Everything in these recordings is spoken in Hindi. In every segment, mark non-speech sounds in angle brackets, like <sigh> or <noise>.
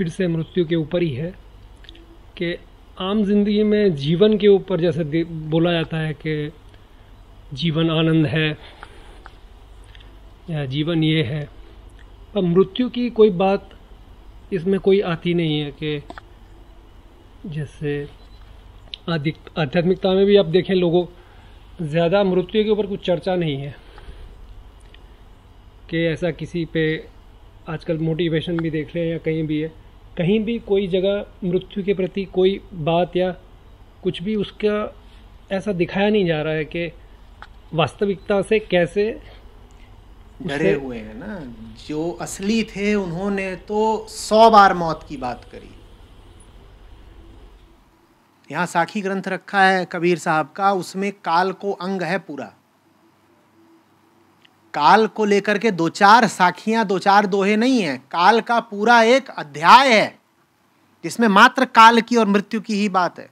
फिर से मृत्यु के ऊपर ही है कि आम जिंदगी में जीवन के ऊपर जैसे बोला जाता है कि जीवन आनंद है या जीवन ये है पर मृत्यु की कोई बात इसमें कोई आती नहीं है कि जैसे आध्यात्मिकता में भी आप देखें लोगों ज़्यादा मृत्यु के ऊपर कुछ चर्चा नहीं है कि ऐसा किसी पे आजकल मोटिवेशन भी देख लें या कहीं भी है कहीं भी कोई जगह मृत्यु के प्रति कोई बात या कुछ भी उसका ऐसा दिखाया नहीं जा रहा है कि वास्तविकता से कैसे डरे हुए हैं ना जो असली थे उन्होंने तो सौ बार मौत की बात करी यहाँ साखी ग्रंथ रखा है कबीर साहब का उसमें काल को अंग है पूरा काल को लेकर के दो चार साखियां दो चार दोहे नहीं है काल का पूरा एक अध्याय है जिसमें मात्र काल की और मृत्यु की ही बात है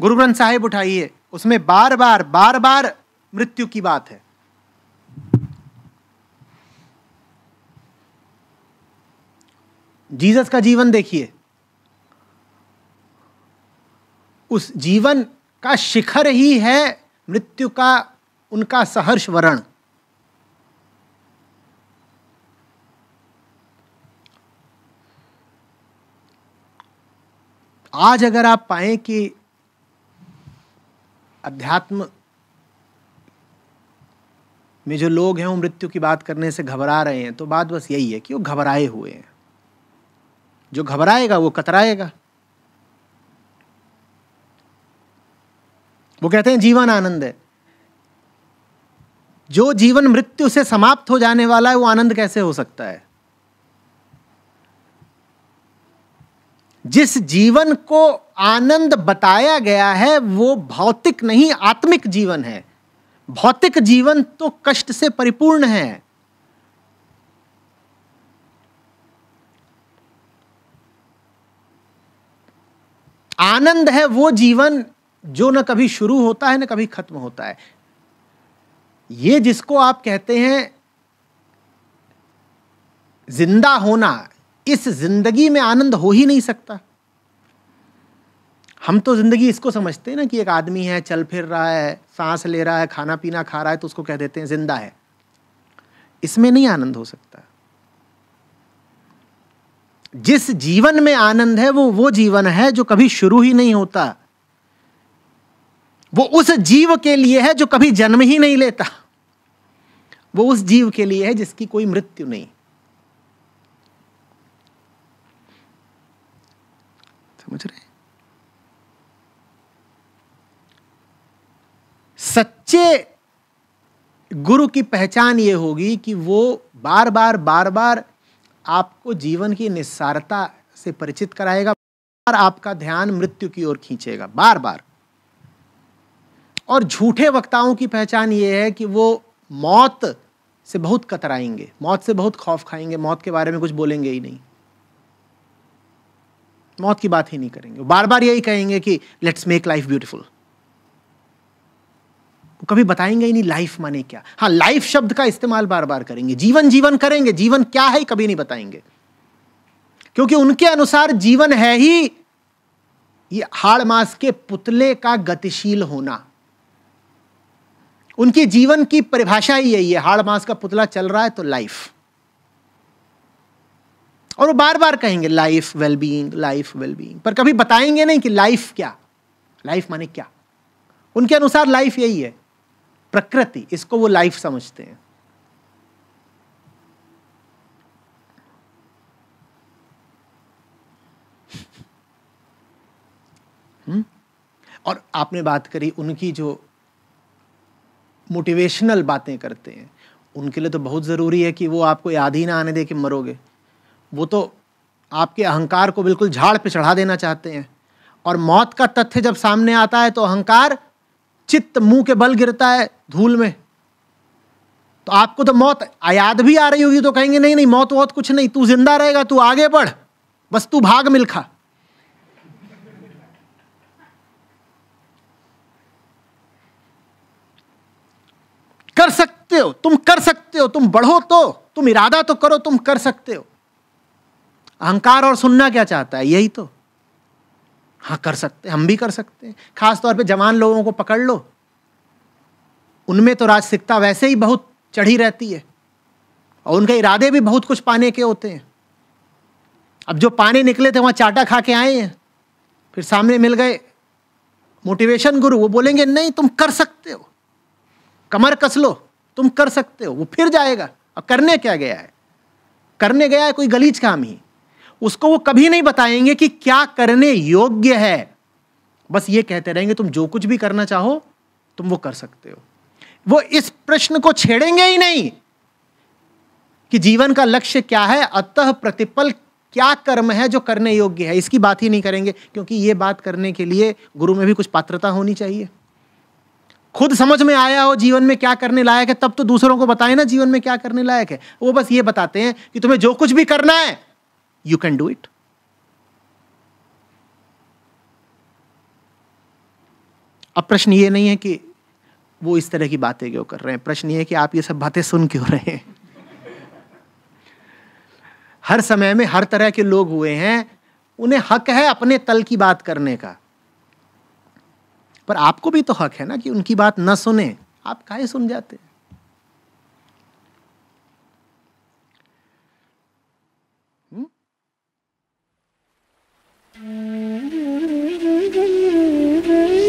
गुरु ग्रंथ साहिब उठाइए उसमें बार बार बार बार मृत्यु की बात है जीसस का जीवन देखिए उस जीवन का शिखर ही है मृत्यु का उनका सहर्ष वरण आज अगर आप पाए कि अध्यात्म में जो लोग हैं वो मृत्यु की बात करने से घबरा रहे हैं तो बात बस यही है कि वो घबराए हुए हैं जो घबराएगा वो कतराएगा वो कहते हैं जीवन आनंद है जो जीवन मृत्यु से समाप्त हो जाने वाला है वो आनंद कैसे हो सकता है जिस जीवन को आनंद बताया गया है वो भौतिक नहीं आत्मिक जीवन है भौतिक जीवन तो कष्ट से परिपूर्ण है आनंद है वो जीवन जो न कभी शुरू होता है न कभी खत्म होता है ये जिसको आप कहते हैं जिंदा होना इस जिंदगी में आनंद हो ही नहीं सकता हम तो ज़िंदगी इसको समझते हैं ना कि एक आदमी है चल फिर रहा है सांस ले रहा है खाना पीना खा रहा है तो उसको कह देते हैं जिंदा है इसमें नहीं आनंद हो सकता जिस जीवन में आनंद है वो वो जीवन है जो कभी शुरू ही नहीं होता वो उस जीव के लिए है जो कभी जन्म ही नहीं लेता वो उस जीव के लिए है जिसकी कोई मृत्यु नहीं समझ रहे सच्चे गुरु की पहचान ये होगी कि वो बार बार बार बार आपको जीवन की निस्सारता से परिचित कराएगा बार आपका ध्यान मृत्यु की ओर खींचेगा बार बार और झूठे वक्ताओं की पहचान ये है कि वो मौत से बहुत कतराएंगे मौत से बहुत खौफ खाएंगे मौत के बारे में कुछ बोलेंगे ही नहीं मौत की बात ही नहीं करेंगे बार बार यही कहेंगे कि लेट्स मेक लाइफ ब्यूटिफुल कभी बताएंगे ही नहीं लाइफ माने क्या हाँ लाइफ शब्द का इस्तेमाल बार बार करेंगे जीवन जीवन करेंगे जीवन क्या है कभी नहीं बताएंगे क्योंकि उनके अनुसार जीवन है ही ये हाड़ मास के पुतले का गतिशील होना उनके जीवन की परिभाषा ही यही है हाड़ मास का पुतला चल रहा है तो लाइफ और वो बार बार कहेंगे लाइफ वेलबींग लाइफ वेलबींग पर कभी बताएंगे नहीं कि लाइफ क्या लाइफ माने क्या उनके अनुसार लाइफ यही है प्रकृति इसको वो लाइफ समझते हैं <laughs> हुँ? हम्म? और आपने बात करी उनकी जो मोटिवेशनल बातें करते हैं उनके लिए तो बहुत ज़रूरी है कि वो आपको याद ही ना आने दे कि मरोगे वो तो आपके अहंकार को बिल्कुल झाड़ पे चढ़ा देना चाहते हैं और मौत का तथ्य जब सामने आता है तो अहंकार चित्त मुंह के बल गिरता है धूल में तो आपको तो मौत आयाद भी आ रही होगी तो कहेंगे नहीं नहीं मौत वौत कुछ नहीं तू जिंदा रहेगा तू आगे बढ़ बस तू भाग मिलखा कर सकते हो तुम कर सकते हो तुम बढ़ो तो तुम इरादा तो करो तुम कर सकते हो अहंकार और सुनना क्या चाहता है यही तो हाँ कर सकते हम भी कर सकते हैं खासतौर पर जवान लोगों को पकड़ लो उनमें तो राजसिकता वैसे ही बहुत चढ़ी रहती है और उनके इरादे भी बहुत कुछ पाने के होते हैं अब जो पाने निकले थे वहाँ चाटा खा के आए हैं फिर सामने मिल गए मोटिवेशन गुरु वो बोलेंगे नहीं तुम कर सकते हो कमर कस लो तुम कर सकते हो वो फिर जाएगा अब करने क्या गया है करने गया है कोई गलीज काम ही उसको वो कभी नहीं बताएंगे कि क्या करने योग्य है बस ये कहते रहेंगे तुम जो कुछ भी करना चाहो तुम वो कर सकते हो वो इस प्रश्न को छेड़ेंगे ही नहीं कि जीवन का लक्ष्य क्या है अतः प्रतिपल क्या कर्म है जो करने योग्य है इसकी बात ही नहीं करेंगे क्योंकि ये बात करने के लिए गुरु में भी कुछ पात्रता होनी चाहिए खुद समझ में आया हो जीवन में क्या करने लायक है तब तो दूसरों को बताए ना जीवन में क्या करने लायक है वो बस ये बताते हैं कि तुम्हें जो कुछ भी करना है यू कैन डू इट अब प्रश्न ये नहीं है कि वो इस तरह की बातें क्यों कर रहे हैं प्रश्न ये है कि आप ये सब बातें सुन क्यों रहे हैं हर समय में हर तरह के लोग हुए हैं उन्हें हक है अपने तल की बात करने का पर आपको भी तो हक है ना कि उनकी बात ना सुने आप काहे सुन जाते हुँ? हम्म?